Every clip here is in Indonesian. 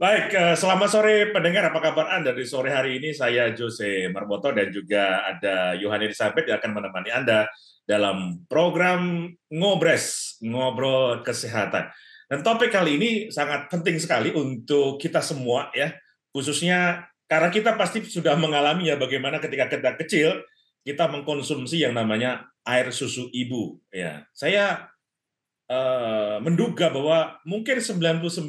Baik, eh, selamat sore pendengar. Apa kabar Anda di sore hari ini? Saya Jose Marboto dan juga ada Yohani Elizabeth yang akan menemani Anda dalam program Ngobres, Ngobrol Kesehatan. Dan topik kali ini sangat penting sekali untuk kita semua ya, khususnya karena kita pasti sudah mengalami ya bagaimana ketika kita kecil kita mengkonsumsi yang namanya air susu ibu ya. Saya eh, menduga bahwa mungkin 99,9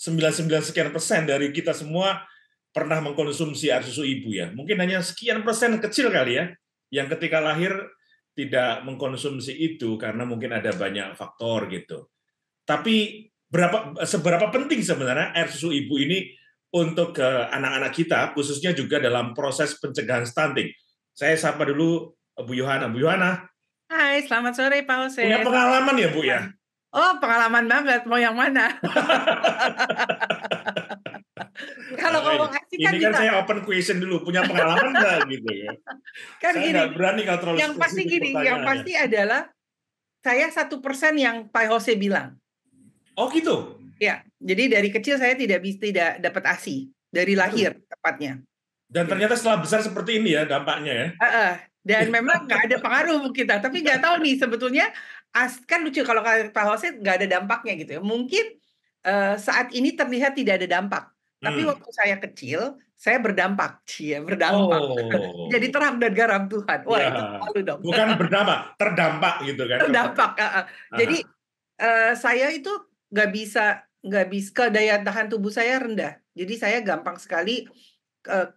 99 sekian persen dari kita semua pernah mengkonsumsi air susu ibu ya. Mungkin hanya sekian persen kecil kali ya yang ketika lahir tidak mengkonsumsi itu karena mungkin ada banyak faktor gitu. Tapi berapa seberapa penting sebenarnya air susu ibu ini untuk ke anak-anak kita khususnya juga dalam proses pencegahan stunting. Saya sapa dulu Bu Yohana. Bu Yohana. Hai, selamat sore Pak Ose. Punya pengalaman ya Bu ya? Oh, pengalaman banget. Mau yang mana? Kalau nah, ngomong asik kan Ini kan kita... saya open question dulu. Punya pengalaman nggak gitu ya? Kan saya gini. berani kalau terlalu Yang pasti gini, yang pasti adalah saya satu persen yang Pak Jose bilang. Oh gitu? Ya, jadi dari kecil saya tidak bisa tidak dapat ASI dari lahir Aduh. tepatnya. Dan ternyata setelah besar seperti ini ya dampaknya ya. Uh, uh, dan iya. memang nggak ada pengaruh kita tapi nggak tahu nih sebetulnya as kan lucu kalau kata Pak nggak ada dampaknya gitu ya mungkin uh, saat ini terlihat tidak ada dampak tapi hmm. waktu saya kecil saya berdampak cia berdampak oh. jadi terang dan garam Tuhan wah ya. itu malu dong bukan berdampak terdampak gitu kan terdampak uh, huh jadi uh, saya itu nggak bisa nggak bisa ke daya tahan tubuh saya rendah jadi saya gampang sekali uh,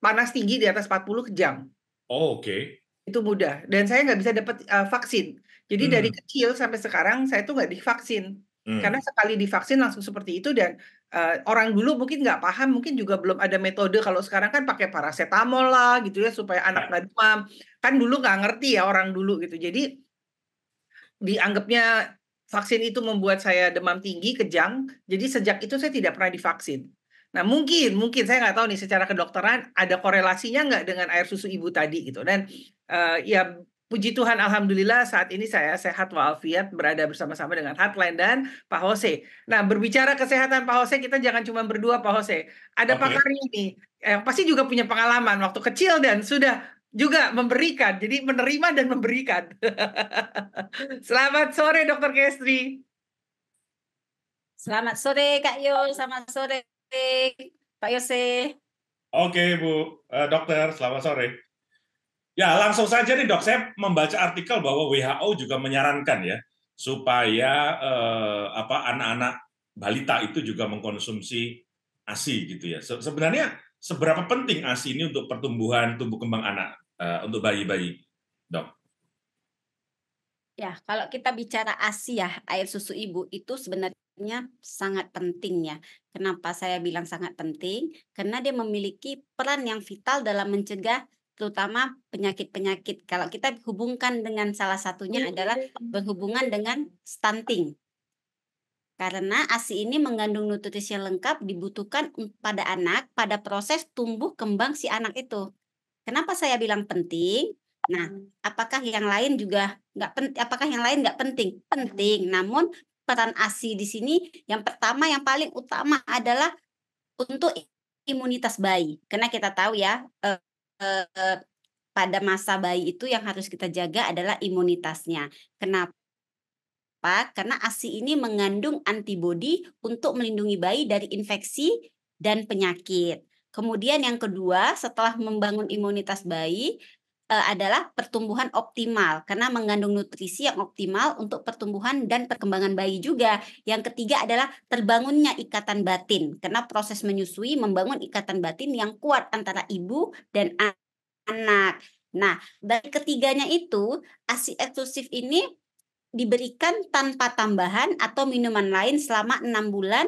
panas tinggi di atas 40 jam Oh, oke. Okay. Itu mudah. Dan saya nggak bisa dapat uh, eh, vaksin. Jadi hmm. dari kecil sampai sekarang saya tuh nggak divaksin. Hmm. Karena sekali divaksin langsung seperti itu dan uh, orang dulu mungkin nggak paham, mungkin juga belum ada metode kalau sekarang kan pakai paracetamol lah gitu ya supaya anak ya. nggak demam. Kan dulu nggak ngerti ya orang dulu gitu. Jadi dianggapnya vaksin itu membuat saya demam tinggi, kejang. Jadi sejak itu saya tidak pernah divaksin. Nah mungkin, mungkin saya nggak tahu nih secara kedokteran ada korelasinya nggak dengan air susu ibu tadi gitu. Dan uh, ya puji Tuhan Alhamdulillah saat ini saya sehat walafiat berada bersama-sama dengan Hotline dan Pak hose Nah berbicara kesehatan Pak hose kita jangan cuma berdua Pak hose Ada okay. pakar ini yang eh, pasti juga punya pengalaman waktu kecil dan sudah juga memberikan. Jadi menerima dan memberikan. Selamat sore Dokter Kestri. Selamat sore Kak Yul, selamat sore Pak Yose. Oke Bu uh, Dokter, selamat sore. Ya langsung saja nih dok, saya membaca artikel bahwa WHO juga menyarankan ya supaya uh, apa anak-anak balita itu juga mengkonsumsi ASI gitu ya. Se sebenarnya seberapa penting ASI ini untuk pertumbuhan tumbuh kembang anak uh, untuk bayi-bayi, dok? Ya, kalau kita bicara ASI ya, air susu ibu itu sebenarnya nya sangat penting ya. Kenapa saya bilang sangat penting? Karena dia memiliki peran yang vital dalam mencegah terutama penyakit-penyakit. Kalau kita hubungkan dengan salah satunya iya, adalah iya, iya. berhubungan dengan stunting. Karena ASI ini mengandung nutrisi yang lengkap dibutuhkan pada anak pada proses tumbuh kembang si anak itu. Kenapa saya bilang penting? Nah, hmm. apakah yang lain juga nggak penting? Apakah yang lain nggak penting? Penting. Namun peran ASI di sini yang pertama yang paling utama adalah untuk imunitas bayi. Karena kita tahu ya eh, eh, pada masa bayi itu yang harus kita jaga adalah imunitasnya. Kenapa? Karena ASI ini mengandung antibodi untuk melindungi bayi dari infeksi dan penyakit. Kemudian yang kedua, setelah membangun imunitas bayi, Eh, adalah pertumbuhan optimal karena mengandung nutrisi yang optimal untuk pertumbuhan dan perkembangan bayi juga. Yang ketiga adalah terbangunnya ikatan batin karena proses menyusui membangun ikatan batin yang kuat antara ibu dan anak. Nah, dari ketiganya itu ASI eksklusif ini diberikan tanpa tambahan atau minuman lain selama enam bulan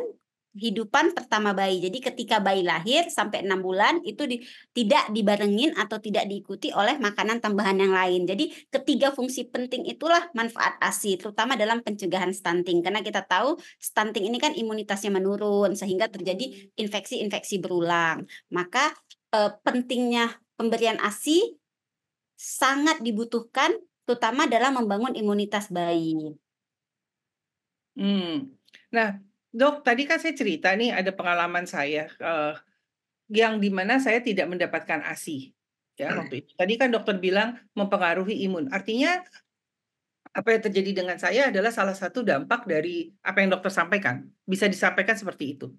kehidupan pertama bayi. Jadi ketika bayi lahir sampai enam bulan itu di, tidak dibarengin atau tidak diikuti oleh makanan tambahan yang lain. Jadi ketiga fungsi penting itulah manfaat ASI terutama dalam pencegahan stunting karena kita tahu stunting ini kan imunitasnya menurun sehingga terjadi infeksi-infeksi berulang. Maka e, pentingnya pemberian ASI sangat dibutuhkan terutama dalam membangun imunitas bayi. Hmm. Nah, Dok, tadi kan saya cerita nih ada pengalaman saya uh, yang dimana saya tidak mendapatkan ASI. Ya, hmm. waktu itu. Tadi kan dokter bilang mempengaruhi imun. Artinya apa yang terjadi dengan saya adalah salah satu dampak dari apa yang dokter sampaikan. Bisa disampaikan seperti itu.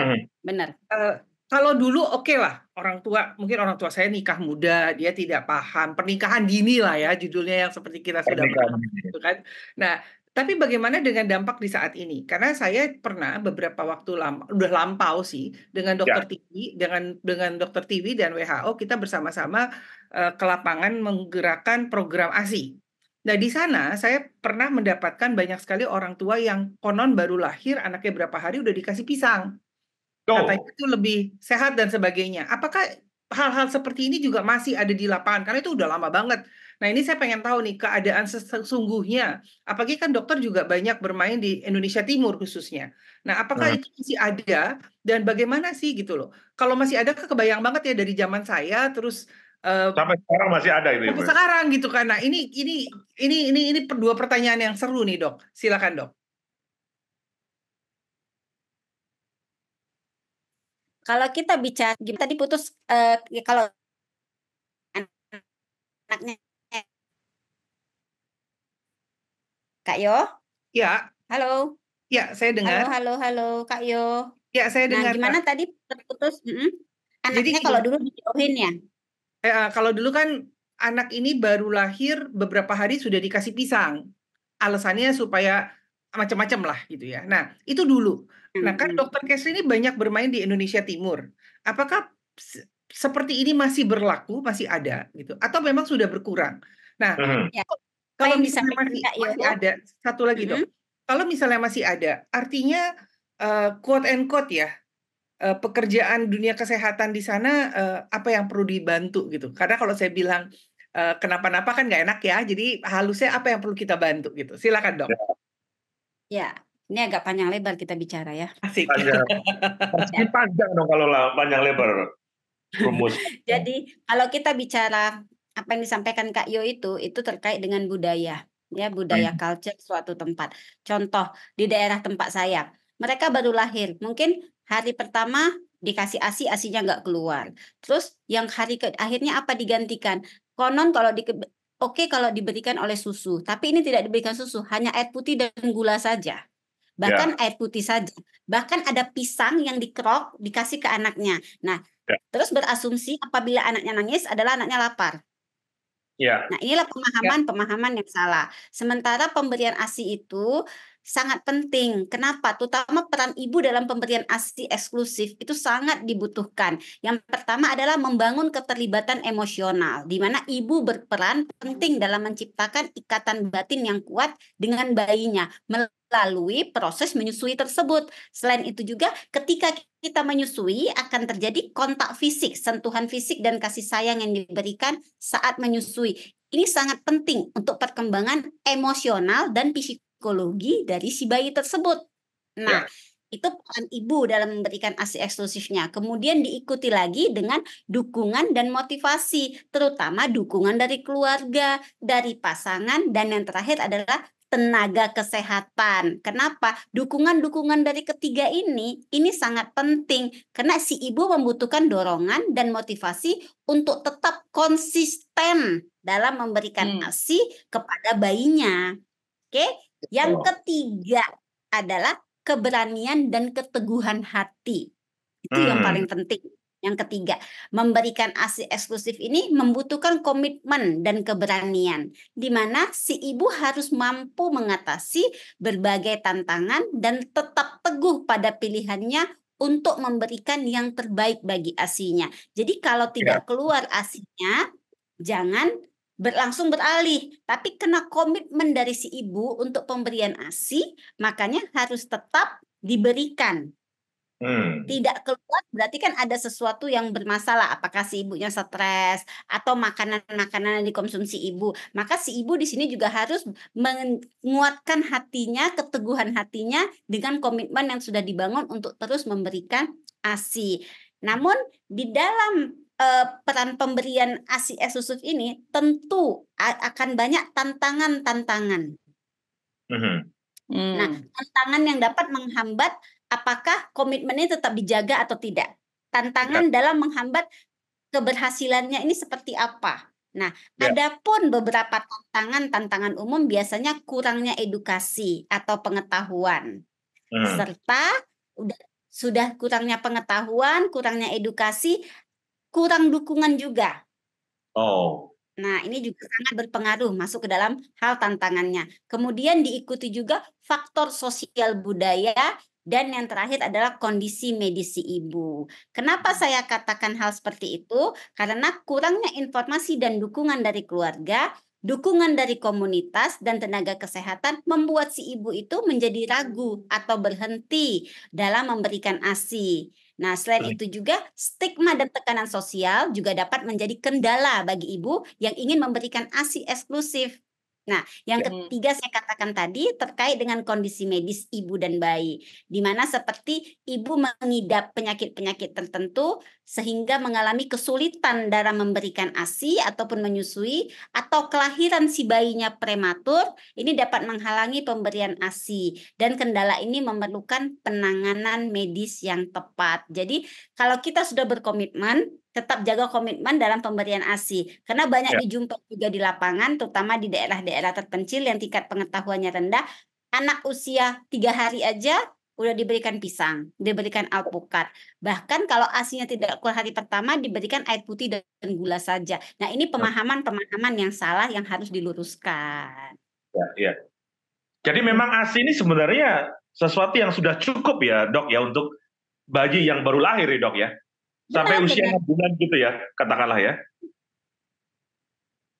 Hmm. Benar. Uh, kalau dulu oke okay lah orang tua mungkin orang tua saya nikah muda dia tidak paham pernikahan dini lah ya judulnya yang seperti kita sudah paham. gitu kan nah tapi bagaimana dengan dampak di saat ini? Karena saya pernah beberapa waktu lama, udah lampau sih dengan ya. dokter ya. TV, dengan dengan dokter TV dan WHO kita bersama-sama uh, ke lapangan menggerakkan program ASI. Nah di sana saya pernah mendapatkan banyak sekali orang tua yang konon baru lahir anaknya berapa hari udah dikasih pisang. Oh. Katanya itu lebih sehat dan sebagainya. Apakah hal-hal seperti ini juga masih ada di lapangan? Karena itu udah lama banget Nah ini saya pengen tahu nih keadaan sesungguhnya. Apalagi kan dokter juga banyak bermain di Indonesia Timur khususnya. Nah apakah nah. itu masih ada dan bagaimana sih gitu loh? Kalau masih ada kebayang banget ya dari zaman saya terus Uh, sampai sekarang masih ada ini. Sampai sekarang gitu kan. Nah, ini ini ini ini ini dua pertanyaan yang seru nih, Dok. Silakan, Dok. Kalau kita bicara tadi putus uh, kalau anaknya Kak Yo? Ya. Halo. Ya, saya dengar. Halo, halo, halo, Kak Yo. Ya, saya nah, dengar. Nah, gimana Kak. tadi terputus? Mm -hmm. Anaknya Jadi, kalau dulu dijauhin ya? Eh, eh, kalau dulu kan anak ini baru lahir beberapa hari sudah dikasih pisang. Alasannya supaya macam-macam lah gitu ya. Nah, itu dulu. Nah, kan dokter Kesri ini banyak bermain di Indonesia Timur. Apakah seperti ini masih berlaku, masih ada gitu atau memang sudah berkurang? Nah, uh hmm. -huh. Ya kalau misalnya masih, ya, ada satu lagi mm -hmm. dong. kalau misalnya masih ada artinya uh, quote and quote ya uh, pekerjaan dunia kesehatan di sana uh, apa yang perlu dibantu gitu karena kalau saya bilang uh, kenapa-napa kan nggak enak ya jadi halusnya apa yang perlu kita bantu gitu silakan dong. Ya, ya ini agak panjang lebar kita bicara ya asik panjang pasti panjang dong kalau panjang lebar rumus jadi kalau kita bicara apa yang disampaikan Kak Yo itu itu terkait dengan budaya ya budaya hmm. culture suatu tempat. Contoh di daerah tempat saya, mereka baru lahir, mungkin hari pertama dikasih asi asinya nggak keluar. Terus yang hari ke akhirnya apa digantikan? Konon kalau di oke okay kalau diberikan oleh susu, tapi ini tidak diberikan susu, hanya air putih dan gula saja. Bahkan yeah. air putih saja. Bahkan ada pisang yang dikerok dikasih ke anaknya. Nah, yeah. terus berasumsi apabila anaknya nangis adalah anaknya lapar. Yeah. Nah, inilah iya. pemahaman-pemahaman yang salah. Sementara pemberian ASI itu sangat penting. Kenapa? Terutama peran ibu dalam pemberian ASI eksklusif itu sangat dibutuhkan. Yang pertama adalah membangun keterlibatan emosional di mana ibu berperan penting dalam menciptakan ikatan batin yang kuat dengan bayinya melalui proses menyusui tersebut. Selain itu juga ketika kita menyusui akan terjadi kontak fisik, sentuhan fisik dan kasih sayang yang diberikan saat menyusui. Ini sangat penting untuk perkembangan emosional dan fisik psikologi dari si bayi tersebut. Nah, ya. itu peran ibu dalam memberikan ASI eksklusifnya. Kemudian diikuti lagi dengan dukungan dan motivasi, terutama dukungan dari keluarga, dari pasangan, dan yang terakhir adalah tenaga kesehatan. Kenapa? Dukungan-dukungan dari ketiga ini ini sangat penting karena si ibu membutuhkan dorongan dan motivasi untuk tetap konsisten dalam memberikan hmm. ASI kepada bayinya. Oke? Okay? Yang ketiga adalah keberanian dan keteguhan hati. Itu hmm. yang paling penting. Yang ketiga, memberikan ASI eksklusif ini membutuhkan komitmen dan keberanian, di mana si ibu harus mampu mengatasi berbagai tantangan dan tetap teguh pada pilihannya untuk memberikan yang terbaik bagi asinya. Jadi kalau ya. tidak ya. keluar asinya, jangan berlangsung beralih, tapi kena komitmen dari si ibu untuk pemberian ASI, makanya harus tetap diberikan. Hmm. Tidak keluar berarti kan ada sesuatu yang bermasalah. Apakah si ibunya stres atau makanan-makanan yang dikonsumsi ibu. Maka si ibu di sini juga harus menguatkan hatinya, keteguhan hatinya dengan komitmen yang sudah dibangun untuk terus memberikan ASI. Namun di dalam eh, peran pemberian ASI eksklusif ini tentu akan banyak tantangan-tantangan. Mm-hmm. Nah, hmm. tantangan yang dapat menghambat apakah komitmen ini tetap dijaga atau tidak. Tantangan yeah. dalam menghambat keberhasilannya ini seperti apa. Nah, ya. ada pun beberapa tantangan-tantangan umum biasanya kurangnya edukasi atau pengetahuan mm. serta udah, sudah kurangnya pengetahuan, kurangnya edukasi, kurang dukungan juga. Oh. Nah, ini juga sangat berpengaruh masuk ke dalam hal tantangannya. Kemudian diikuti juga faktor sosial budaya dan yang terakhir adalah kondisi medis ibu. Kenapa hmm. saya katakan hal seperti itu? Karena kurangnya informasi dan dukungan dari keluarga, dukungan dari komunitas dan tenaga kesehatan membuat si ibu itu menjadi ragu atau berhenti dalam memberikan ASI. Nah, selain itu juga stigma dan tekanan sosial juga dapat menjadi kendala bagi ibu yang ingin memberikan ASI eksklusif Nah, yang iya. ketiga saya katakan tadi terkait dengan kondisi medis ibu dan bayi, di mana seperti ibu mengidap penyakit-penyakit tertentu sehingga mengalami kesulitan dalam memberikan ASI ataupun menyusui atau kelahiran si bayinya prematur, ini dapat menghalangi pemberian ASI dan kendala ini memerlukan penanganan medis yang tepat. Jadi, kalau kita sudah berkomitmen tetap jaga komitmen dalam pemberian ASI karena banyak ya. dijumpai juga di lapangan terutama di daerah-daerah terpencil yang tingkat pengetahuannya rendah anak usia tiga hari aja udah diberikan pisang diberikan alpukat bahkan kalau asinya tidak keluar hari pertama diberikan air putih dan gula saja nah ini ya. pemahaman-pemahaman yang salah yang harus diluruskan ya, ya. jadi memang asi ini sebenarnya sesuatu yang sudah cukup ya dok ya untuk bayi yang baru lahir ya dok ya Iya, sampai usia enam bulan gitu ya katakanlah ya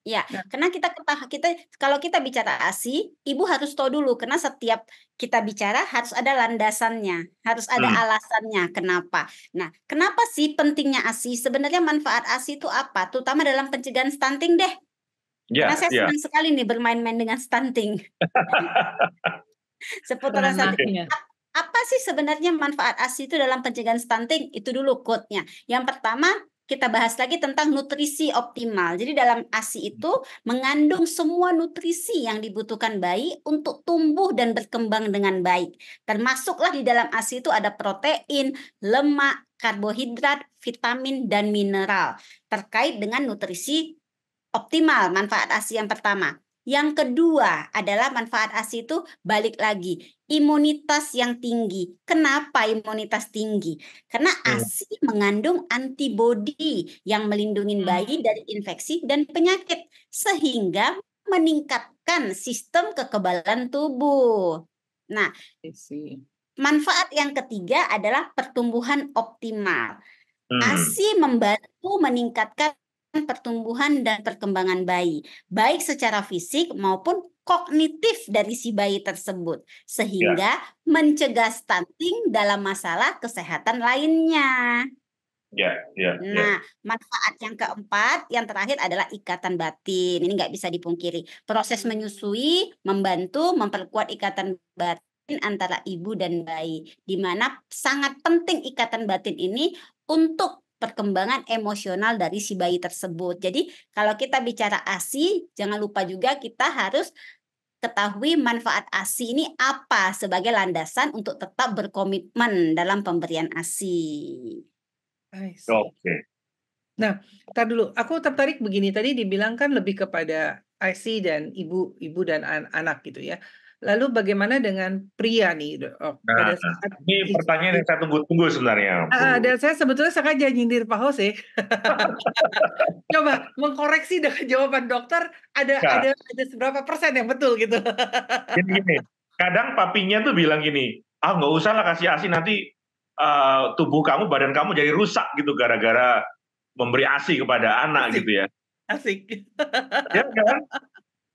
Ya, karena kita kita kalau kita bicara ASI, ibu harus tahu dulu karena setiap kita bicara harus ada landasannya, harus ada hmm. alasannya kenapa. Nah, kenapa sih pentingnya ASI? Sebenarnya manfaat ASI itu apa? Terutama dalam pencegahan stunting deh. Ya, karena saya ya. senang sekali nih bermain-main dengan stunting. seputar stunting apa sih sebenarnya manfaat ASI itu dalam pencegahan stunting? Itu dulu quote-nya. Yang pertama, kita bahas lagi tentang nutrisi optimal. Jadi dalam ASI itu mengandung semua nutrisi yang dibutuhkan bayi untuk tumbuh dan berkembang dengan baik. Termasuklah di dalam ASI itu ada protein, lemak, karbohidrat, vitamin, dan mineral terkait dengan nutrisi optimal manfaat ASI yang pertama. Yang kedua adalah manfaat ASI itu balik lagi imunitas yang tinggi. Kenapa imunitas tinggi? Karena ASI iya. hmm. mengandung antibodi yang melindungi hmm. bayi dari infeksi dan penyakit sehingga meningkatkan sistem kekebalan tubuh. Nah, manfaat yang ketiga adalah pertumbuhan optimal. Hmm. ASI membantu meningkatkan pertumbuhan dan perkembangan bayi, baik secara fisik maupun kognitif dari si bayi tersebut, sehingga ya. mencegah stunting dalam masalah kesehatan lainnya. Ya, ya, ya. nah, ya. manfaat yang keempat, yang terakhir adalah ikatan batin. Ini nggak bisa dipungkiri. Proses menyusui membantu memperkuat ikatan batin antara ibu dan bayi, di mana sangat penting ikatan batin ini untuk perkembangan emosional dari si bayi tersebut. Jadi kalau kita bicara ASI, jangan lupa juga kita harus ketahui manfaat ASI ini apa sebagai landasan untuk tetap berkomitmen dalam pemberian ASI. Oke. Okay. Nah, tar dulu. Aku tertarik begini. Tadi dibilangkan lebih kepada asi dan ibu, ibu dan anak gitu ya. Lalu bagaimana dengan pria nih dok? Oh, nah, pada nah, saat ini pertanyaan yang saya tunggu-tunggu sebenarnya. Uh, dan saya sebetulnya sengaja nyindir Pak Jose. Coba mengkoreksi dengan jawaban dokter ada nah. ada ada seberapa persen yang betul gitu. gini, gini. Kadang papinya tuh bilang gini, ah nggak usah lah kasih ASI nanti uh, tubuh kamu badan kamu jadi rusak gitu gara-gara memberi ASI kepada anak Asik. gitu ya. Asik. ya kan?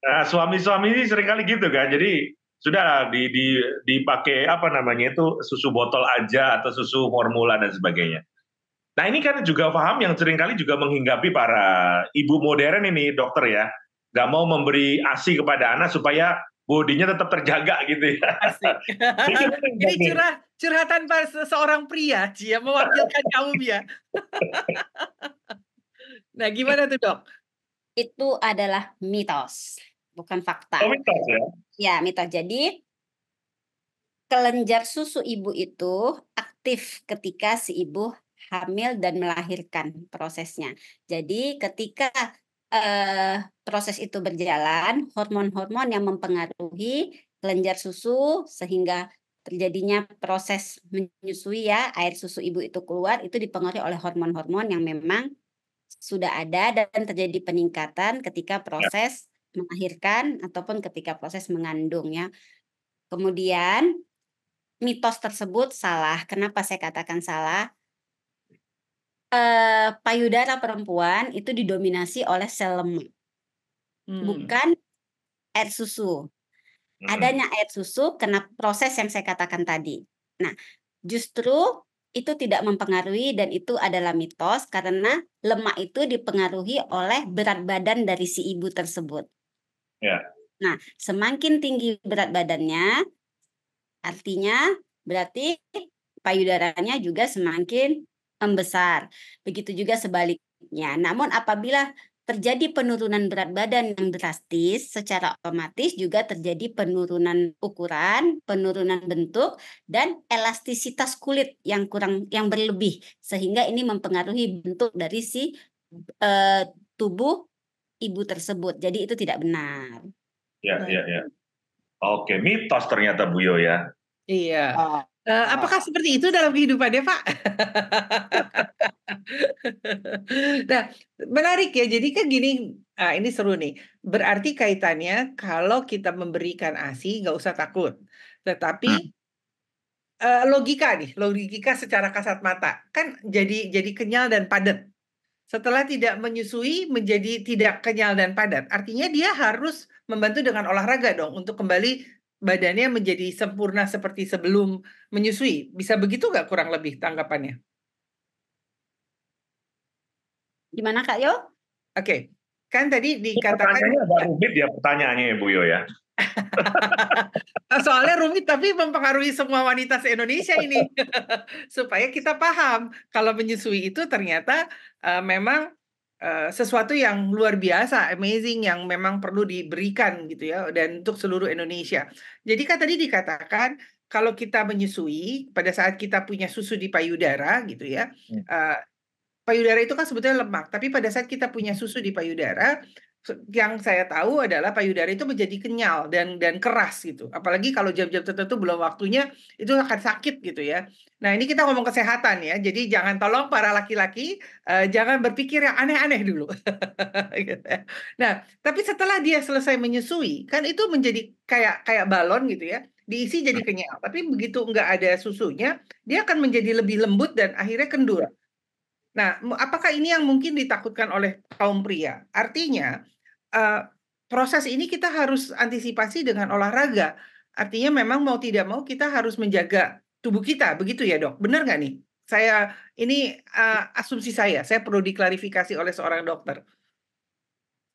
Eh, suami-suami ini sering kali gitu kan. Jadi sudah di, di, dipakai apa namanya itu susu botol aja atau susu formula dan sebagainya. Nah ini kan juga paham yang sering kali juga menghinggapi para ibu modern ini dokter ya. nggak mau memberi ASI kepada anak supaya bodinya tetap terjaga gitu ya. Asik. Ini curah, curhatan seorang pria, Cia mewakilkan kaum ya. nah, gimana tuh, Dok? Itu adalah mitos bukan fakta. Oh, mitos ya? Ya, mitos. Jadi kelenjar susu ibu itu aktif ketika si ibu hamil dan melahirkan prosesnya. Jadi ketika eh, proses itu berjalan, hormon-hormon yang mempengaruhi kelenjar susu sehingga terjadinya proses menyusui ya, air susu ibu itu keluar itu dipengaruhi oleh hormon-hormon yang memang sudah ada dan terjadi peningkatan ketika ya. proses melahirkan ataupun ketika proses mengandung ya. Kemudian mitos tersebut salah. Kenapa saya katakan salah? Eh, payudara perempuan itu didominasi oleh sel lemak, hmm. bukan air susu. Hmm. Adanya air susu kena proses yang saya katakan tadi. Nah, justru itu tidak mempengaruhi dan itu adalah mitos karena lemak itu dipengaruhi oleh berat badan dari si ibu tersebut. Ya. Nah, semakin tinggi berat badannya, artinya berarti payudaranya juga semakin membesar. Begitu juga sebaliknya. Namun apabila terjadi penurunan berat badan yang drastis, secara otomatis juga terjadi penurunan ukuran, penurunan bentuk dan elastisitas kulit yang kurang yang berlebih sehingga ini mempengaruhi bentuk dari si uh, tubuh ibu tersebut. Jadi itu tidak benar. Iya, ya, ya. ya. Oke, mitos ternyata Buyo ya. Iya. Oh. Uh, apakah seperti itu dalam kehidupannya, Pak? nah, menarik ya. Jadi kan gini, ah, ini seru nih. Berarti kaitannya kalau kita memberikan ASI, nggak usah takut. Tetapi hmm. uh, logika nih, logika secara kasat mata kan jadi jadi kenyal dan padat. Setelah tidak menyusui menjadi tidak kenyal dan padat. Artinya dia harus membantu dengan olahraga dong untuk kembali badannya menjadi sempurna seperti sebelum menyusui. Bisa begitu nggak kurang lebih tanggapannya? Gimana Kak Yo? Oke, okay. kan tadi dikatakan... Pertanyaannya agak rumit ya pertanyaannya ibu Bu Yo ya. Soalnya rumit tapi mempengaruhi semua wanita se-Indonesia ini. Supaya kita paham kalau menyusui itu ternyata uh, memang eh, sesuatu yang luar biasa, amazing yang memang perlu diberikan gitu ya dan untuk seluruh Indonesia. Jadi kan tadi dikatakan kalau kita menyusui pada saat kita punya susu di payudara gitu ya. Uh, payudara itu kan sebetulnya lemak, tapi pada saat kita punya susu di payudara yang saya tahu adalah payudara itu menjadi kenyal dan dan keras gitu. Apalagi kalau jam-jam tertentu belum waktunya itu akan sakit gitu ya. Nah, ini kita ngomong kesehatan ya. Jadi jangan tolong para laki-laki uh, jangan berpikir yang aneh-aneh dulu. Gitu ya. Nah, tapi setelah dia selesai menyusui, kan itu menjadi kayak kayak balon gitu ya. Diisi jadi nah. kenyal, tapi begitu nggak ada susunya, dia akan menjadi lebih lembut dan akhirnya kendur. Nah, apakah ini yang mungkin ditakutkan oleh kaum pria? Artinya, uh, proses ini kita harus antisipasi dengan olahraga. Artinya memang mau tidak mau kita harus menjaga tubuh kita, begitu ya dok? Benar nggak nih? Saya ini uh, asumsi saya, saya perlu diklarifikasi oleh seorang dokter.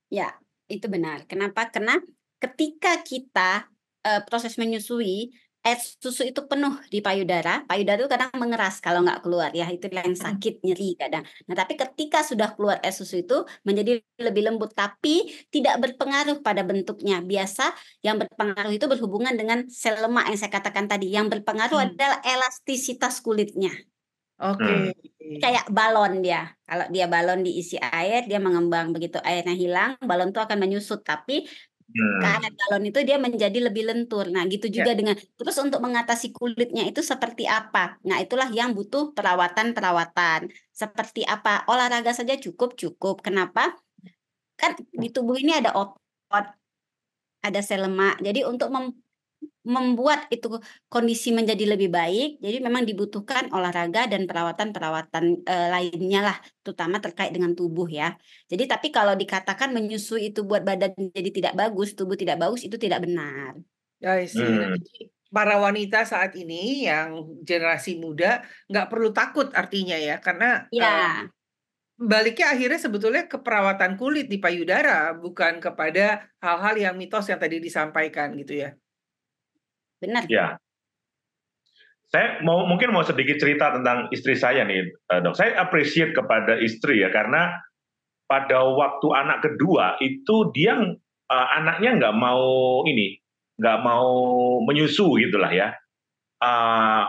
Ya, itu benar. Kenapa? Karena ketika kita uh, proses menyusui air susu itu penuh di payudara, payudara itu kadang mengeras kalau nggak keluar ya, itu yang hmm. sakit nyeri kadang. Nah tapi ketika sudah keluar air susu itu menjadi lebih lembut tapi tidak berpengaruh pada bentuknya. Biasa yang berpengaruh itu berhubungan dengan sel lemak yang saya katakan tadi. Yang berpengaruh hmm. adalah elastisitas kulitnya. Oke. Okay. Hmm. Kayak balon dia. Kalau dia balon diisi air, dia mengembang. Begitu airnya hilang, balon itu akan menyusut. Tapi hmm. ke arah itu dia menjadi lebih lentur. Nah, gitu ya. juga yeah. dengan terus untuk mengatasi kulitnya itu seperti apa? Nah, itulah yang butuh perawatan-perawatan. Seperti apa? Olahraga saja cukup-cukup. Kenapa? Kan di tubuh ini ada otot, ada sel lemak. Jadi untuk membuat itu kondisi menjadi lebih baik. Jadi memang dibutuhkan olahraga dan perawatan-perawatan e, lainnya lah, terutama terkait dengan tubuh ya. Jadi tapi kalau dikatakan menyusui itu buat badan jadi tidak bagus, tubuh tidak bagus itu tidak benar. Ya see. Hmm. Para wanita saat ini yang generasi muda nggak perlu takut artinya ya, karena ya. Um, baliknya akhirnya sebetulnya ke perawatan kulit di payudara bukan kepada hal-hal yang mitos yang tadi disampaikan gitu ya. Benar. Ya. Saya mau mungkin mau sedikit cerita tentang istri saya nih, eh, dok. Saya appreciate kepada istri ya karena pada waktu anak kedua itu dia uh, anaknya nggak mau ini, nggak mau menyusu gitulah ya. Uh,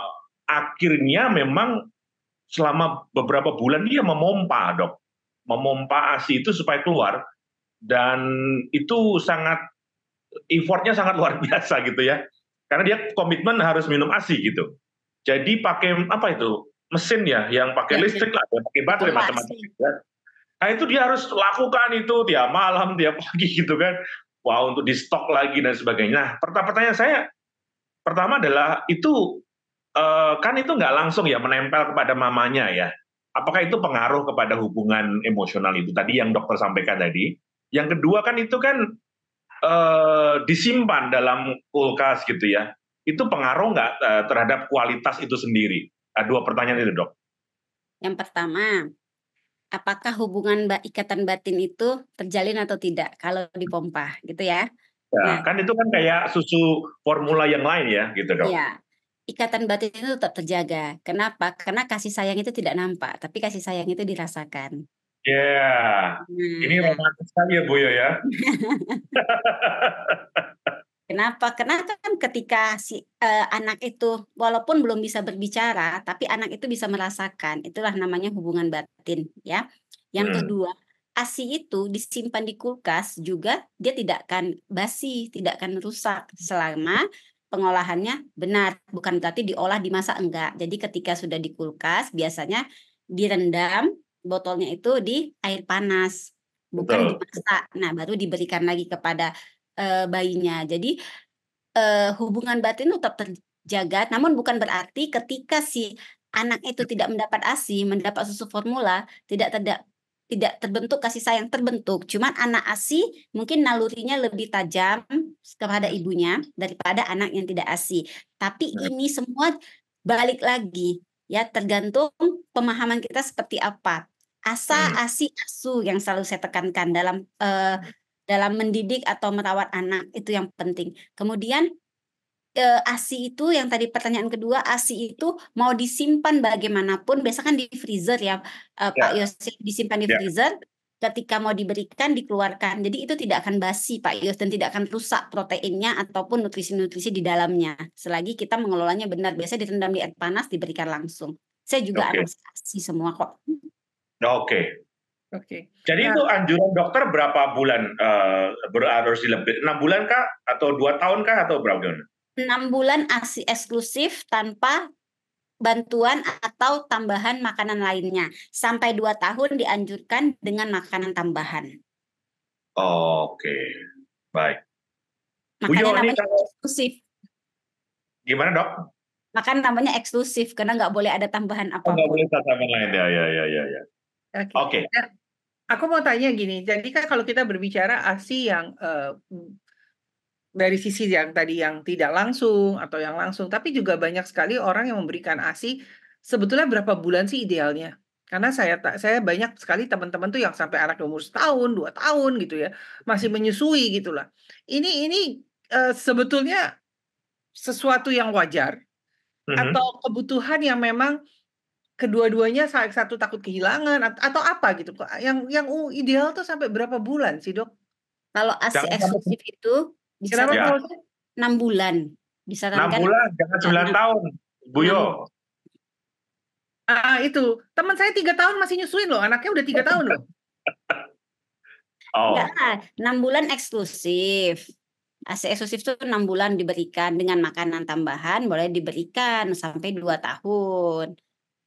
akhirnya memang selama beberapa bulan dia memompa dok, memompa asi itu supaya keluar dan itu sangat effortnya sangat luar biasa gitu ya karena dia komitmen harus minum ASI gitu. Jadi pakai apa itu? Mesin ya, yang pakai ya, listrik lah, yang pakai baterai macam-macam. Ya. Kan. Nah itu dia harus lakukan itu tiap malam, tiap pagi gitu kan. Wah wow, untuk di stok lagi dan sebagainya. Nah pertanyaan saya, pertama adalah itu eh, kan itu nggak langsung ya menempel kepada mamanya ya. Apakah itu pengaruh kepada hubungan emosional itu tadi yang dokter sampaikan tadi? Yang kedua kan itu kan eh, disimpan dalam kulkas gitu ya, itu pengaruh nggak eh, terhadap kualitas itu sendiri? Eh, dua pertanyaan itu dok. Yang pertama, apakah hubungan ikatan batin itu terjalin atau tidak kalau dipompa gitu ya? Ya, nah, kan itu kan kayak susu formula yang lain ya gitu dok. Iya. Ikatan batin itu tetap terjaga. Kenapa? Karena kasih sayang itu tidak nampak, tapi kasih sayang itu dirasakan. Yeah. Hmm. Ini romantis sekali ya Bu ya. ya? Kenapa? Karena kan ketika si uh, anak itu walaupun belum bisa berbicara, tapi anak itu bisa merasakan. Itulah namanya hubungan batin, ya. Yang hmm. kedua, ASI itu disimpan di kulkas juga dia tidak akan basi, tidak akan rusak selama pengolahannya benar. Bukan berarti diolah dimasak enggak. Jadi ketika sudah di kulkas biasanya direndam botolnya itu di air panas, bukan Betul. dimasak. Nah, baru diberikan lagi kepada uh, bayinya. Jadi uh, hubungan batin tetap terjaga, namun bukan berarti ketika si anak itu tidak mendapat ASI, mendapat susu formula, tidak tidak tidak terbentuk kasih sayang terbentuk. Cuman anak ASI mungkin nalurinya lebih tajam kepada ibunya daripada anak yang tidak ASI. Tapi ini semua balik lagi ya tergantung pemahaman kita seperti apa asa hmm. asi asu yang selalu saya tekankan dalam uh, dalam mendidik atau merawat anak itu yang penting kemudian uh, asi itu yang tadi pertanyaan kedua asi itu mau disimpan bagaimanapun biasa kan di freezer ya, uh, Pak ya. Yosef disimpan di yeah. freezer ketika mau diberikan dikeluarkan. Jadi itu tidak akan basi Pak Yus dan tidak akan rusak proteinnya ataupun nutrisi-nutrisi di dalamnya. Selagi kita mengelolanya benar. Biasanya ditendam di air panas diberikan langsung. Saya juga okay. anak asi semua kok. Oke. Okay. Oke. Okay. Jadi nah, itu anjuran dokter berapa bulan uh, harus dilebih? 6 bulan kah atau 2 tahun kah atau berapa bulan? 6 bulan asi eksklusif tanpa bantuan atau tambahan makanan lainnya. Sampai dua tahun dianjurkan dengan makanan tambahan. Oke, baik. Makanya Uyo, namanya kalau... eksklusif. Gimana dok? Makan namanya eksklusif karena nggak boleh ada tambahan oh, apa. Nggak boleh boleh tambahan lain ya ya ya ya. ya. Oke. Okay. Nah, okay. Aku mau tanya gini, jadi kan kalau kita berbicara ASI yang uh, dari sisi yang tadi yang tidak langsung atau yang langsung, tapi juga banyak sekali orang yang memberikan ASI. Sebetulnya berapa bulan sih idealnya? Karena saya saya banyak sekali teman-teman tuh yang sampai anak umur setahun, dua tahun gitu ya, masih hmm. menyusui gitulah. Ini ini e, sebetulnya sesuatu yang wajar mm-hmm. atau kebutuhan yang memang kedua-duanya salah satu takut kehilangan atau apa gitu? Yang yang ideal tuh sampai berapa bulan sih dok? Kalau asi eksklusif itu disarankan Ya. 6 bulan. Disarankan 6 bulan, jangan 9 6. tahun. Buyo. Ah, itu. Teman saya 3 tahun masih nyusuin loh, anaknya udah 3 tahun loh. oh. Enggak, 6 bulan eksklusif. ASI eksklusif itu 6 bulan diberikan dengan makanan tambahan boleh diberikan sampai 2 tahun.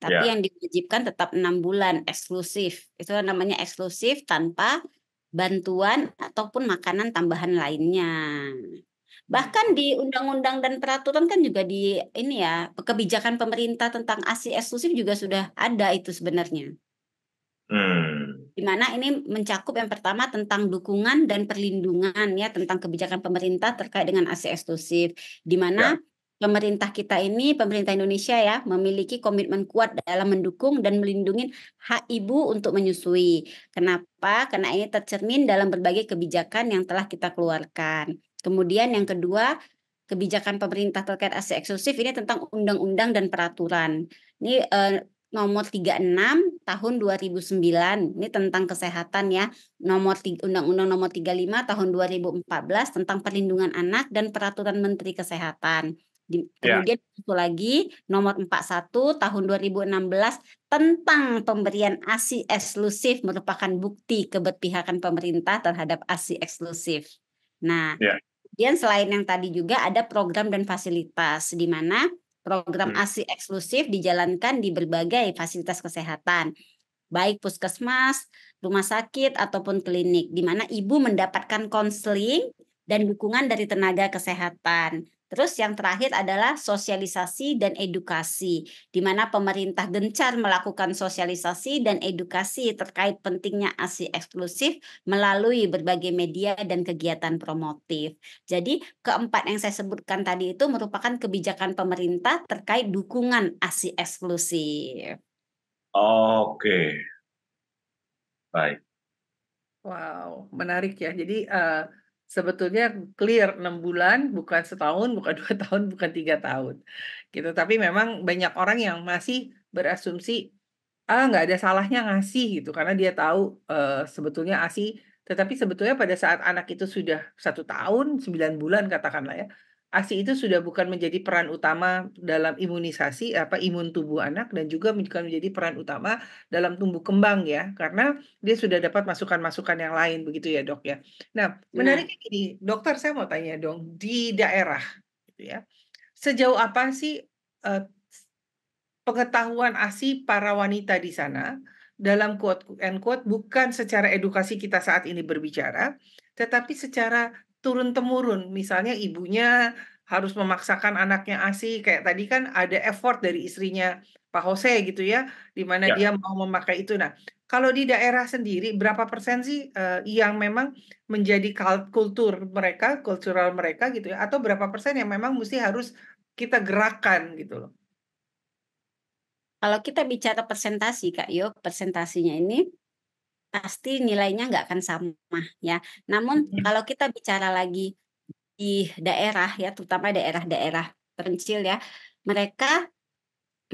Tapi yeah. yang diwajibkan tetap 6 bulan eksklusif. Itu namanya eksklusif tanpa bantuan ataupun makanan tambahan lainnya. Bahkan di undang-undang dan peraturan kan juga di ini ya, kebijakan pemerintah tentang ASI eksklusif juga sudah ada itu sebenarnya. Hmm. Di ini mencakup yang pertama tentang dukungan dan perlindungan ya tentang kebijakan pemerintah terkait dengan ASI eksklusif. Di mana ya pemerintah kita ini, pemerintah Indonesia ya, memiliki komitmen kuat dalam mendukung dan melindungi hak ibu untuk menyusui. Kenapa? Karena ini tercermin dalam berbagai kebijakan yang telah kita keluarkan. Kemudian yang kedua, kebijakan pemerintah terkait ASI eksklusif ini tentang undang-undang dan peraturan. Ini eh, nomor 36 tahun 2009 ini tentang kesehatan ya nomor undang-undang nomor 35 tahun 2014 tentang perlindungan anak dan peraturan menteri kesehatan Ya. Kemudian yeah. itu lagi nomor 41 tahun 2016 tentang pemberian ASI eksklusif merupakan bukti keberpihakan pemerintah terhadap ASI eksklusif. Nah, yeah. kemudian selain yang tadi juga ada program dan fasilitas di mana program hmm. ASI eksklusif dijalankan di berbagai fasilitas kesehatan baik puskesmas, rumah sakit ataupun klinik di mana ibu mendapatkan konseling dan dukungan dari tenaga kesehatan. Terus yang terakhir adalah sosialisasi dan edukasi, di mana pemerintah gencar melakukan sosialisasi dan edukasi terkait pentingnya ASI eksklusif melalui berbagai media dan kegiatan promotif. Jadi keempat yang saya sebutkan tadi itu merupakan kebijakan pemerintah terkait dukungan ASI eksklusif. Oke, baik. Wow, menarik ya. Jadi uh, sebetulnya clear enam bulan bukan setahun bukan dua tahun bukan tiga tahun gitu tapi memang banyak orang yang masih berasumsi ah nggak ada salahnya ngasih gitu karena dia tahu uh, sebetulnya asi tetapi sebetulnya pada saat anak itu sudah satu tahun sembilan bulan katakanlah ya ASI itu sudah bukan menjadi peran utama dalam imunisasi apa imun tubuh anak dan juga bukan menjadi peran utama dalam tumbuh kembang ya karena dia sudah dapat masukan-masukan yang lain begitu ya dok ya. Nah ya. menariknya ini dokter saya mau tanya dong di daerah gitu ya sejauh apa sih eh, pengetahuan ASI para wanita di sana dalam quote and quote bukan secara edukasi kita saat ini berbicara tetapi secara turun temurun misalnya ibunya harus memaksakan anaknya asi kayak tadi kan ada effort dari istrinya Pak Jose gitu ya di mana ya. dia mau memakai itu nah kalau di daerah sendiri berapa persen sih uh, yang memang menjadi kultur mereka kultural mereka gitu ya atau berapa persen yang memang mesti harus kita gerakan gitu loh kalau kita bicara persentasi, Kak Yo, persentasinya ini pasti nilainya nggak akan sama ya. Namun iya. kalau kita bicara lagi di daerah ya, terutama daerah-daerah terpencil ya, mereka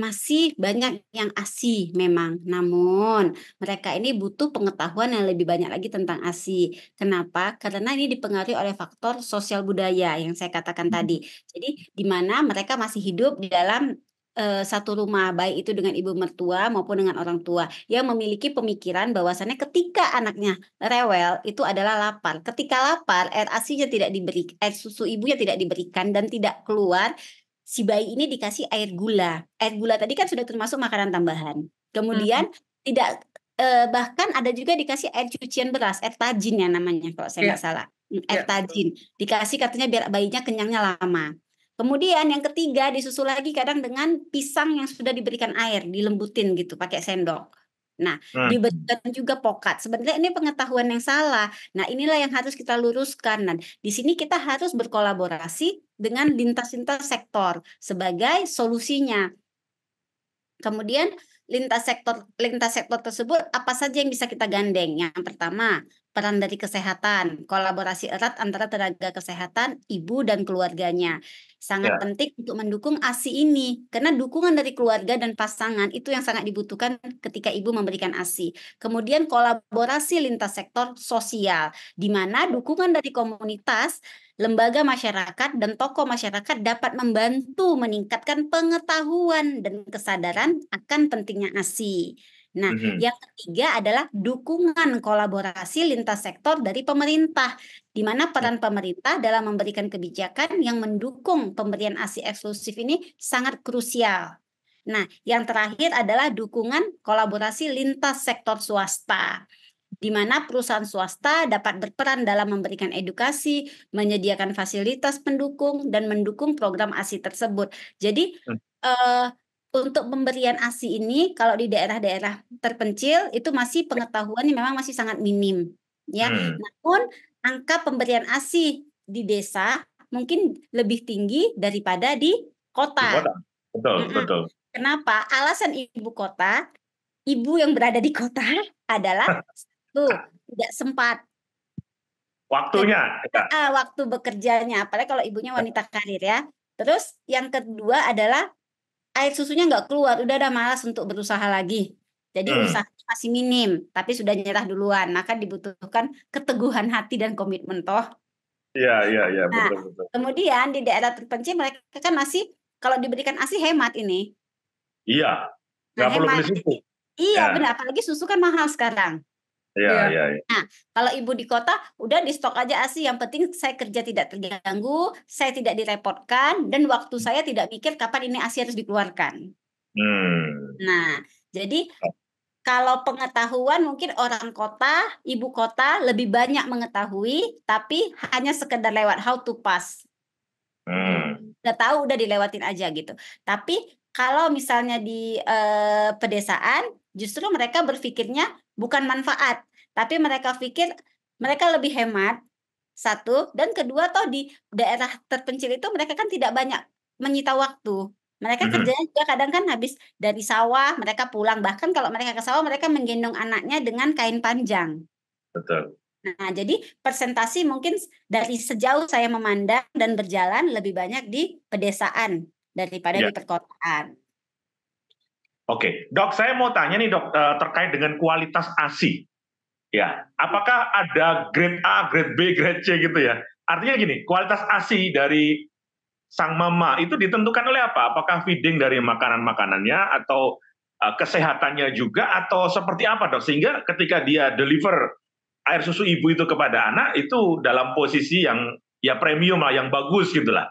masih banyak yang ASI memang. Namun mereka ini butuh pengetahuan yang lebih banyak lagi tentang ASI. Kenapa? Karena ini dipengaruhi oleh faktor sosial budaya yang saya katakan tadi. Hmm. Jadi di mana mereka masih hidup di dalam Eh, satu rumah baik itu dengan ibu mertua maupun dengan orang tua yang memiliki pemikiran bahwasannya ketika anaknya rewel itu adalah lapar. Ketika lapar air asinya tidak diberi air susu ibunya tidak diberikan dan tidak keluar si bayi ini dikasih air gula. Air gula tadi kan sudah termasuk makanan tambahan. Kemudian hmm. tidak eh, bahkan ada juga dikasih air cucian beras, air tajin ya namanya kalau saya ya. nggak yeah. salah, hmm, air yeah. Ya, tajin. Dikasih katanya biar bayinya kenyangnya lama. Kemudian yang ketiga disusul lagi kadang dengan pisang yang sudah diberikan air, dilembutin gitu pakai sendok. Nah, hmm. diberikan juga pokat. Sebenarnya ini pengetahuan yang salah. Nah, inilah yang harus kita luruskan. Nah, di sini kita harus berkolaborasi dengan lintas-lintas sektor sebagai solusinya. Kemudian lintas sektor lintas sektor tersebut apa saja yang bisa kita gandeng? Yang pertama, peran dari kesehatan, kolaborasi erat antara tenaga kesehatan, ibu dan keluarganya. Sangat ya. penting untuk mendukung ASI ini karena dukungan dari keluarga dan pasangan itu yang sangat dibutuhkan ketika ibu memberikan ASI. Kemudian kolaborasi lintas sektor sosial di mana dukungan dari komunitas lembaga masyarakat dan tokoh masyarakat dapat membantu meningkatkan pengetahuan dan kesadaran akan pentingnya ASI. Nah, mm -hmm. yang ketiga adalah dukungan kolaborasi lintas sektor dari pemerintah, di mana peran pemerintah dalam memberikan kebijakan yang mendukung pemberian ASI eksklusif ini sangat krusial. Nah, yang terakhir adalah dukungan kolaborasi lintas sektor swasta di mana perusahaan swasta dapat berperan dalam memberikan edukasi, menyediakan fasilitas pendukung dan mendukung program ASI tersebut. Jadi hmm. eh, untuk pemberian ASI ini kalau di daerah-daerah terpencil itu masih pengetahuan pengetahuannya memang masih sangat minim ya. Hmm. Namun angka pemberian ASI di desa mungkin lebih tinggi daripada di kota. Di Betul, betul. Kenapa? Alasan ibu kota, ibu yang berada di kota adalah tuh tidak sempat waktunya. Ah, waktu bekerjanya, apalagi kalau ibunya wanita karir ya. Terus yang kedua adalah air susunya nggak keluar, udah ada malas untuk berusaha lagi. Jadi hmm. usaha masih minim, tapi sudah nyerah duluan. Maka dibutuhkan keteguhan hati dan komitmen toh. Iya, iya, iya, nah, betul, betul. Kemudian di daerah terpencil mereka kan masih kalau diberikan ASI hemat ini. Iya. Nah, hemat. perlu Iya, ya. benar. Apalagi susu kan mahal sekarang. Iya, iya. Ya. Nah, kalau ibu di kota udah di stok aja ASI, yang penting saya kerja tidak terganggu, saya tidak direpotkan dan waktu hmm. saya tidak mikir kapan ini ASI harus dikeluarkan. Hmm. Nah, jadi iya. kalau pengetahuan mungkin orang kota, ibu kota lebih banyak mengetahui tapi hanya sekedar lewat how to pass. Hmm. Udah tahu udah dilewatin aja gitu. Tapi kalau misalnya di eh, pedesaan justru mereka berpikirnya bukan manfaat, tapi mereka pikir mereka lebih hemat satu dan kedua toh di daerah terpencil itu mereka kan tidak banyak menyita waktu. Mereka mm -hmm. kerjanya juga kadang kan habis dari sawah, mereka pulang bahkan kalau mereka ke sawah mereka menggendong anaknya dengan kain panjang. Betul. Nah, jadi presentasi mungkin dari sejauh saya memandang dan berjalan lebih banyak di pedesaan daripada yeah. di perkotaan. Oke, okay. dok, saya mau tanya nih dok eh, terkait dengan kualitas ASI. Ya, apakah ada grade A, grade B, grade C gitu ya? Artinya gini, kualitas ASI dari sang mama itu ditentukan oleh apa? Apakah feeding dari makanan-makanannya atau eh, kesehatannya juga atau seperti apa dok? Sehingga ketika dia deliver air susu ibu itu kepada anak itu dalam posisi yang ya premium lah, yang bagus gitulah.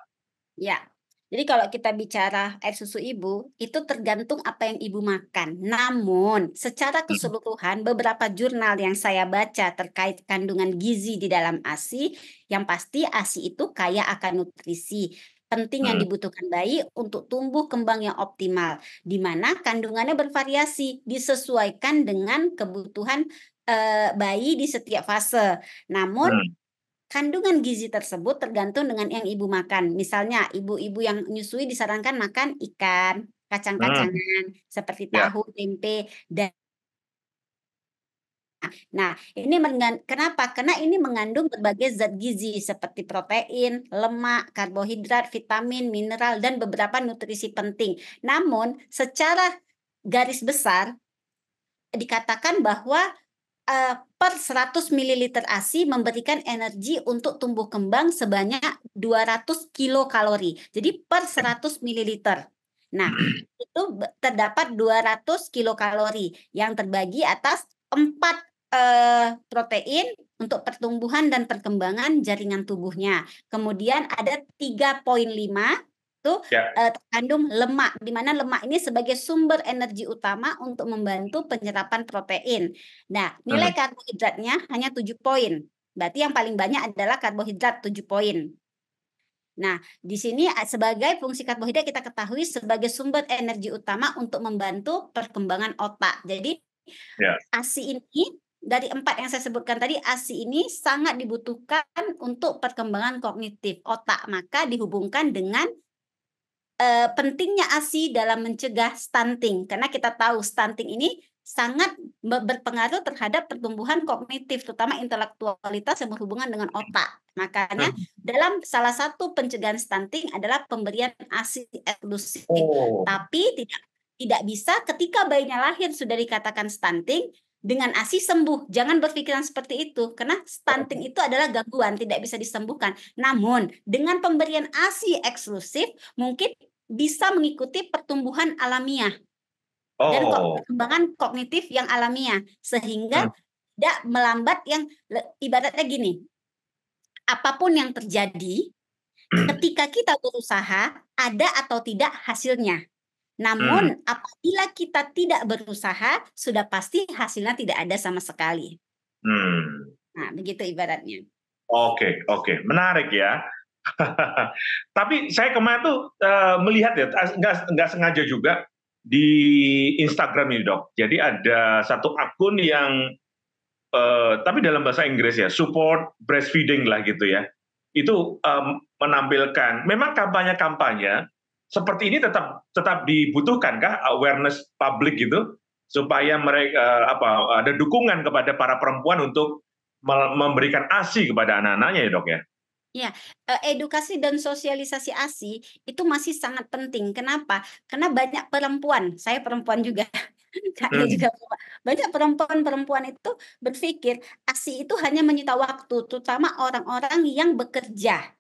Ya, jadi kalau kita bicara air susu ibu, itu tergantung apa yang ibu makan. Namun, secara hmm. keseluruhan beberapa jurnal yang saya baca terkait kandungan gizi di dalam ASI, yang pasti ASI itu kaya akan nutrisi. Penting yang hmm. dibutuhkan bayi untuk tumbuh kembang yang optimal, di mana kandungannya bervariasi disesuaikan dengan kebutuhan eh, bayi di setiap fase. Namun, hmm. Kandungan gizi tersebut tergantung dengan yang ibu makan. Misalnya, ibu-ibu yang menyusui disarankan makan ikan, kacang-kacangan hmm. seperti ya. tahu, ya. tempe, dan Nah, ini mengan, kenapa? Karena ini mengandung berbagai zat gizi seperti protein, lemak, karbohidrat, vitamin, mineral, dan beberapa nutrisi penting. Namun, secara garis besar dikatakan bahwa uh, per 100 ml ASI memberikan energi untuk tumbuh kembang sebanyak 200 kilokalori. Jadi per 100 ml. Nah, itu terdapat 200 kilokalori yang terbagi atas 4 eh, protein untuk pertumbuhan dan perkembangan jaringan tubuhnya. Kemudian ada 3,5 itu ya. uh, terkandung lemak, di mana lemak ini sebagai sumber energi utama untuk membantu penyerapan protein. Nah, nilai uh-huh. karbohidratnya hanya 7 poin. Berarti yang paling banyak adalah karbohidrat 7 poin. Nah, di sini eh, sebagai fungsi karbohidrat kita ketahui sebagai sumber energi utama untuk membantu perkembangan otak. Jadi ya. ASI ini dari empat yang saya sebutkan tadi ASI ini sangat dibutuhkan untuk perkembangan kognitif otak maka dihubungkan dengan eh, pentingnya ASI dalam mencegah stunting karena kita tahu stunting ini sangat berpengaruh terhadap pertumbuhan kognitif terutama intelektualitas yang berhubungan dengan otak. Makanya hmm. dalam salah satu pencegahan stunting adalah pemberian ASI eksklusif. Oh. Tapi tidak tidak bisa ketika bayinya lahir sudah dikatakan stunting dengan ASI sembuh. Jangan berpikiran seperti itu karena stunting itu adalah gangguan tidak bisa disembuhkan. Namun dengan pemberian ASI eksklusif mungkin bisa mengikuti pertumbuhan alamiah oh. dan perkembangan kognitif yang alamiah sehingga hmm. tidak melambat yang ibaratnya gini apapun yang terjadi hmm. ketika kita berusaha ada atau tidak hasilnya namun hmm. apabila kita tidak berusaha sudah pasti hasilnya tidak ada sama sekali hmm. nah begitu ibaratnya oke okay, oke okay. menarik ya Tapi saya kemarin tuh uh, melihat ya, eh, nggak nggak sengaja juga di Instagram ini dok. Jadi ada satu akun yang uh, tapi dalam bahasa Inggris ya, support breastfeeding lah gitu ya. Itu um, menampilkan, memang kampanye-kampanye seperti ini tetap tetap dibutuhkan kah awareness publik gitu supaya mereka uh, apa ada dukungan kepada para perempuan untuk memberikan ASI kepada anak-anaknya ya dok ya. Ya, edukasi dan sosialisasi ASI itu masih sangat penting. Kenapa? Karena banyak perempuan, saya perempuan juga, hmm. juga banyak perempuan-perempuan itu berpikir ASI itu hanya menyita waktu, terutama orang-orang yang bekerja,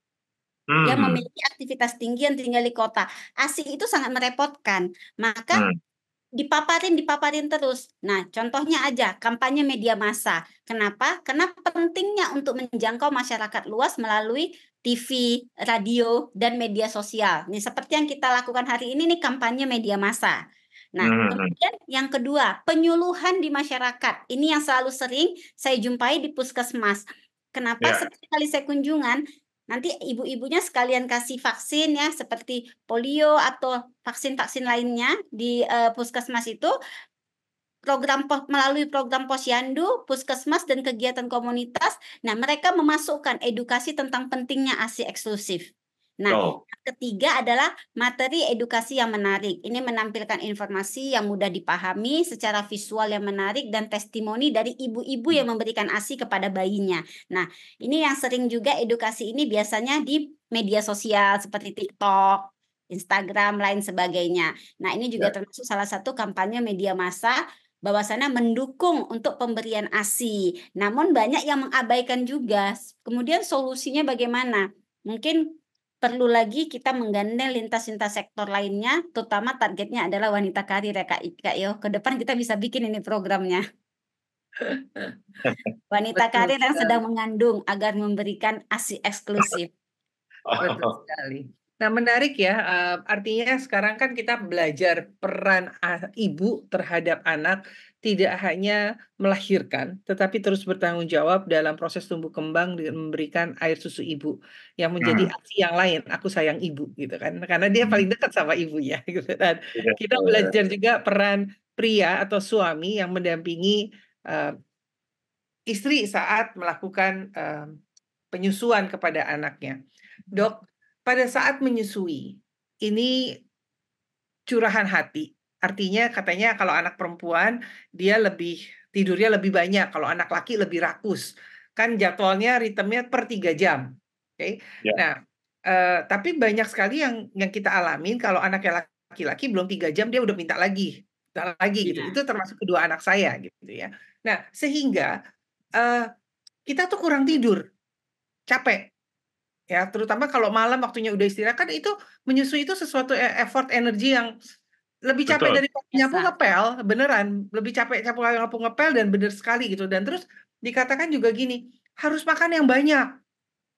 hmm. yang memiliki aktivitas tinggi yang tinggal di kota. ASI itu sangat merepotkan. Maka hmm dipaparin dipaparin terus. Nah, contohnya aja kampanye media massa. Kenapa? Karena pentingnya untuk menjangkau masyarakat luas melalui TV, radio, dan media sosial. Nih seperti yang kita lakukan hari ini nih kampanye media massa. Nah, hmm. hmm, hmm. kemudian yang kedua, penyuluhan di masyarakat. Ini yang selalu sering saya jumpai di puskesmas. Kenapa yeah. setiap kali saya kunjungan, Nanti ibu-ibunya sekalian kasih vaksin ya seperti polio atau vaksin-vaksin lainnya di uh, puskesmas itu program melalui program posyandu, puskesmas dan kegiatan komunitas. Nah, mereka memasukkan edukasi tentang pentingnya ASI eksklusif. Nah, oh. ketiga adalah materi edukasi yang menarik. Ini menampilkan informasi yang mudah dipahami secara visual yang menarik dan testimoni dari ibu-ibu yang memberikan ASI kepada bayinya. Nah, ini yang sering juga edukasi ini biasanya di media sosial seperti TikTok, Instagram, lain sebagainya. Nah, ini juga ya. termasuk salah satu kampanye media massa bahwasanya mendukung untuk pemberian ASI. Namun banyak yang mengabaikan juga. Kemudian solusinya bagaimana? Mungkin perlu lagi kita menggandeng lintas-lintas sektor lainnya, terutama targetnya adalah wanita karir ya Kak, Kak Yo. Ke depan kita bisa bikin ini programnya. wanita Betul karir yang sedang mengandung agar memberikan ASI eksklusif. Oh. Betul sekali. Nah, menarik ya. Artinya sekarang kan kita belajar peran ah, ibu terhadap anak tidak hanya melahirkan, tetapi terus bertanggung jawab dalam proses tumbuh kembang dengan memberikan air susu ibu yang menjadi nah. aksi yang lain. Aku sayang ibu gitu kan, karena dia hmm. paling dekat sama ibunya. Gitu. Dan ya, kita belajar juga peran pria atau suami yang mendampingi uh, istri saat melakukan uh, penyusuan kepada anaknya. Dok, pada saat menyusui ini curahan hati Artinya katanya kalau anak perempuan dia lebih tidurnya lebih banyak, kalau anak laki lebih rakus. Kan jadwalnya ritmenya per tiga jam. Oke. Okay? Ya. Yeah. Nah, eh, tapi banyak sekali yang yang kita alamin kalau anaknya laki-laki belum tiga jam dia udah minta lagi, minta lagi gitu. Yeah. Itu termasuk kedua anak saya gitu ya. Nah, sehingga eh, kita tuh kurang tidur. Capek ya terutama kalau malam waktunya udah istirahat kan itu menyusui itu sesuatu e-, effort energi yang lebih capek Betul. dari nyapu ngepel beneran lebih capek nyapu nyapu ngepel dan bener sekali gitu dan terus dikatakan juga gini harus makan yang banyak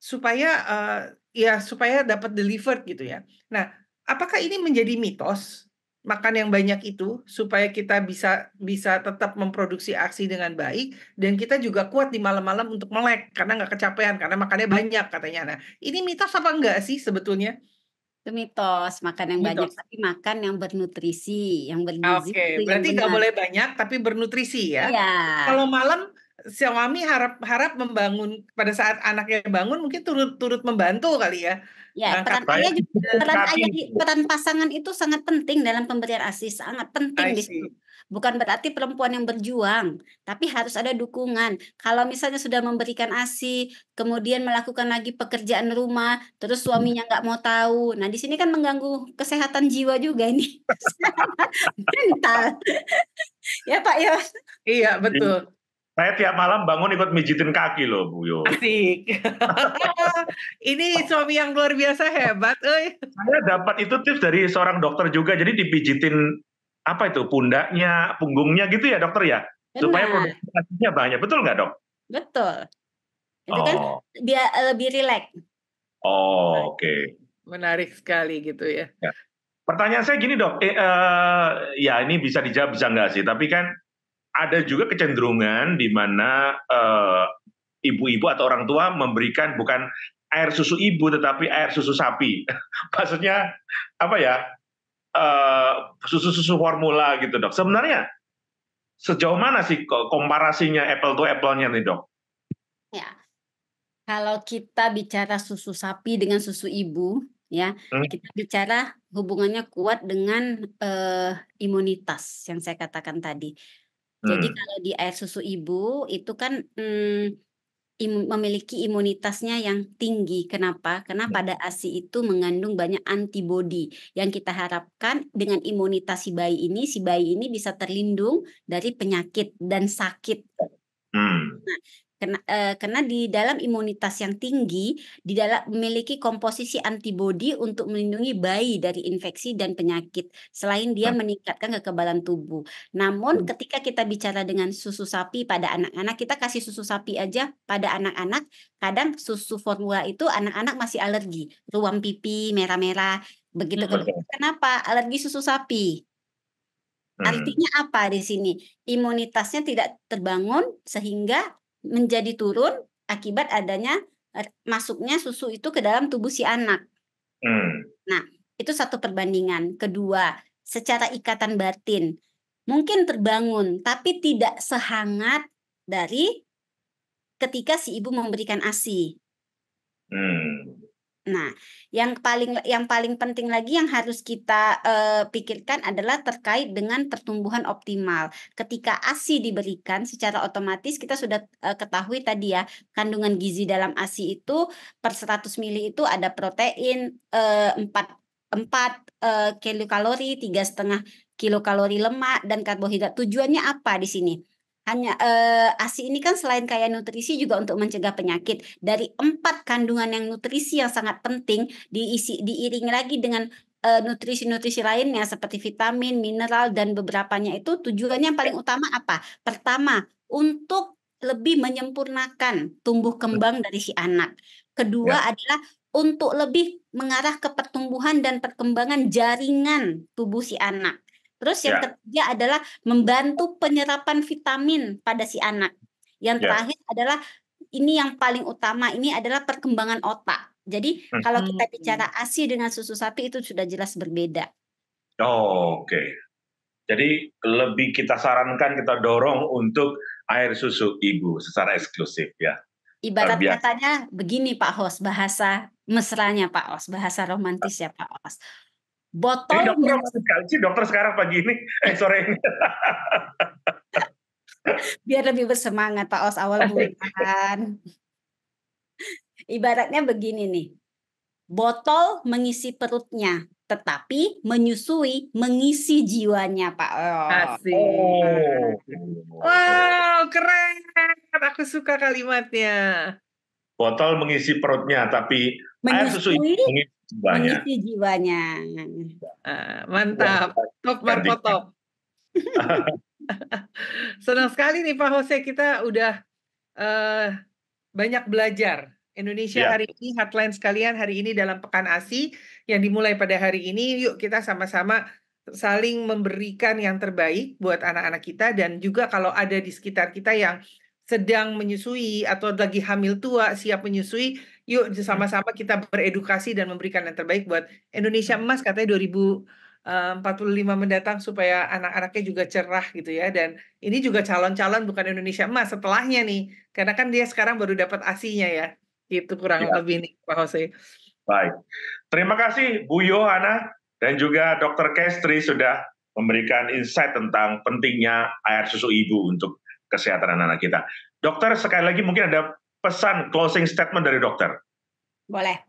supaya uh, ya supaya dapat deliver gitu ya nah apakah ini menjadi mitos makan yang banyak itu supaya kita bisa bisa tetap memproduksi aksi dengan baik dan kita juga kuat di malam-malam untuk melek karena nggak kecapean karena makannya banyak katanya nah ini mitos apa enggak sih sebetulnya itu mitos, makan yang mitos. banyak tapi makan yang bernutrisi, yang bergizi. Oke, okay. berarti nggak boleh banyak tapi bernutrisi ya. Iya. Kalau malam suami harap harap membangun pada saat anaknya bangun mungkin turut turut membantu kali ya. Ya, peran ayah juga peran ayah peran pasangan itu sangat penting dalam pemberian ASI, sangat penting di situ. Bukan berarti perempuan yang berjuang, tapi harus ada dukungan. Kalau misalnya sudah memberikan ASI, kemudian melakukan lagi pekerjaan rumah, terus hmm. suaminya nggak mau tahu. Nah, di sini kan mengganggu kesehatan jiwa juga ini. Mental. ya, Pak ya. Iya, betul. Saya tiap malam bangun ikut mijitin kaki loh, Bu Yo. Asik. ini suami yang luar biasa hebat, euy. Saya dapat itu tips dari seorang dokter juga. Jadi dipijitin apa itu pundaknya, punggungnya gitu ya dokter ya, Benar. supaya produksinya banyak. Betul nggak dok? Betul. Itu kan oh. kan biar eh, lebih rileks. Oh, oke. Okay. Menarik sekali gitu ya. ya. Pertanyaan saya gini dok, eh, uh, ya ini bisa dijawab bisa nggak sih? Tapi kan ada juga kecenderungan di mana eh, ibu-ibu atau orang tua memberikan bukan air susu ibu tetapi air susu sapi. Maksudnya apa ya? Eh, susu-susu formula gitu dok. Sebenarnya sejauh mana sih komparasinya apple to apple-nya nih dok? Ya, kalau kita bicara susu sapi dengan susu ibu, ya hmm. kita bicara hubungannya kuat dengan uh, imunitas yang saya katakan tadi. Jadi hmm. kalau di air susu ibu itu kan hmm, im memiliki imunitasnya yang tinggi. Kenapa? Karena ya. pada ASI itu mengandung banyak antibodi yang kita harapkan dengan imunitas si bayi ini, si bayi ini bisa terlindung dari penyakit dan sakit. Hmm. Nah, karena, eh, karena di dalam imunitas yang tinggi di dalam memiliki komposisi antibodi untuk melindungi bayi dari infeksi dan penyakit selain dia nah. meningkatkan kekebalan tubuh. Namun ketika kita bicara dengan susu sapi pada anak-anak kita kasih susu sapi aja pada anak-anak kadang susu formula itu anak-anak masih alergi, ruam pipi merah-merah begitu. Hmm. Kenapa? Alergi susu sapi. Hmm. Artinya apa di sini? Imunitasnya tidak terbangun sehingga menjadi turun akibat adanya er, masuknya susu itu ke dalam tubuh si anak. Hmm. Nah, itu satu perbandingan. Kedua, secara ikatan batin mungkin terbangun tapi tidak sehangat dari ketika si ibu memberikan ASI. Hmm. Nah, yang paling yang paling penting lagi yang harus kita uh, pikirkan adalah terkait dengan pertumbuhan optimal. Ketika ASI diberikan secara otomatis kita sudah uh, ketahui tadi ya, kandungan gizi dalam ASI itu per 100 ml itu ada protein uh, 4 4 uh, kilokalori, tiga setengah kilokalori lemak dan karbohidrat. Tujuannya apa di sini? hanya uh, ASI ini kan selain kaya nutrisi juga untuk mencegah penyakit. Dari empat kandungan yang nutrisi yang sangat penting diisi diiringi lagi dengan eh, nutrisi-nutrisi uh, lainnya seperti vitamin, mineral dan beberapanya itu tujuannya yang paling utama apa? Pertama, untuk lebih menyempurnakan tumbuh kembang dari si anak. Kedua ya. adalah untuk lebih mengarah ke pertumbuhan dan perkembangan jaringan tubuh si anak. Terus yang yeah. ketiga adalah membantu penyerapan vitamin pada si anak. Yang ya. terakhir adalah ini yang paling utama, ini adalah perkembangan otak. Jadi hmm. kalau mhm. kita bicara ASI dengan susu sapi itu sudah jelas berbeda. Oh, oke. Okay. Jadi lebih kita sarankan kita dorong untuk air susu ibu secara eksklusif ya. Ibarat katanya begini Pak Hos bahasa mesranya Pak Hos, bahasa romantis ya Pak Hos botol eh, dokter sekali dokter sekarang pagi ini eh sore ini biar lebih bersemangat Pak Os awal bulan ibaratnya begini nih botol mengisi perutnya tetapi menyusui mengisi jiwanya Pak Os oh. wow keren aku suka kalimatnya botol mengisi perutnya tapi menyusui. air susui, mengisi jiwanya. Mengisi ah, jiwanya. Uh, mantap. Ya, top Marco top. Senang sekali nih Pak hose kita udah uh, banyak belajar. Indonesia ya. hari ini hotline sekalian hari ini dalam Pekan ASI yang dimulai pada hari ini yuk kita sama-sama saling memberikan yang terbaik buat anak-anak kita dan juga kalau ada di sekitar kita yang sedang menyusui atau lagi hamil tua siap menyusui, yuk hmm. sama-sama kita beredukasi dan memberikan yang terbaik buat Indonesia emas katanya 2045 mendatang supaya anak-anaknya juga cerah gitu ya dan ini juga calon-calon bukan Indonesia emas setelahnya nih karena kan dia sekarang baru dapat asinya ya itu kurang ya. lebih nih Pak Jose. Baik. Terima kasih Bu Yohana dan juga Dokter Kestri sudah memberikan insight tentang pentingnya air susu ibu untuk kesehatan anak-anak kita. Dokter, sekali lagi mungkin ada pesan closing statement dari dokter. Boleh.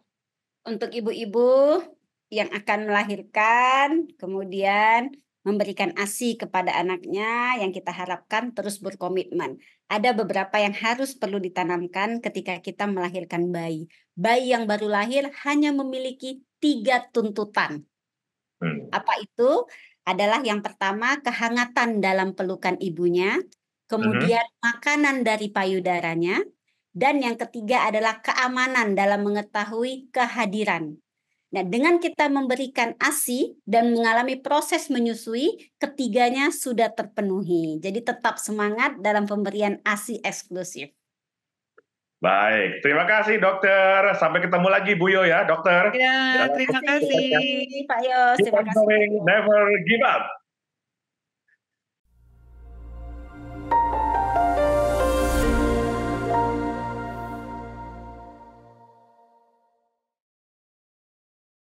Untuk ibu-ibu yang akan melahirkan, kemudian memberikan ASI kepada anaknya yang kita harapkan terus berkomitmen. Ada beberapa yang harus perlu ditanamkan ketika kita melahirkan bayi. Bayi yang baru lahir hanya memiliki tiga tuntutan. Hmm. Apa itu? Adalah yang pertama kehangatan dalam pelukan ibunya, kemudian mm-hmm. makanan dari payudaranya, dan yang ketiga adalah keamanan dalam mengetahui kehadiran. Nah, dengan kita memberikan ASI dan mengalami proses menyusui, ketiganya sudah terpenuhi. Jadi tetap semangat dalam pemberian ASI eksklusif. Baik, terima kasih dokter. Sampai ketemu lagi Bu Yo ya, dokter. Ya, terima, kasih. Pak Yo. Terima kasih. Never give up.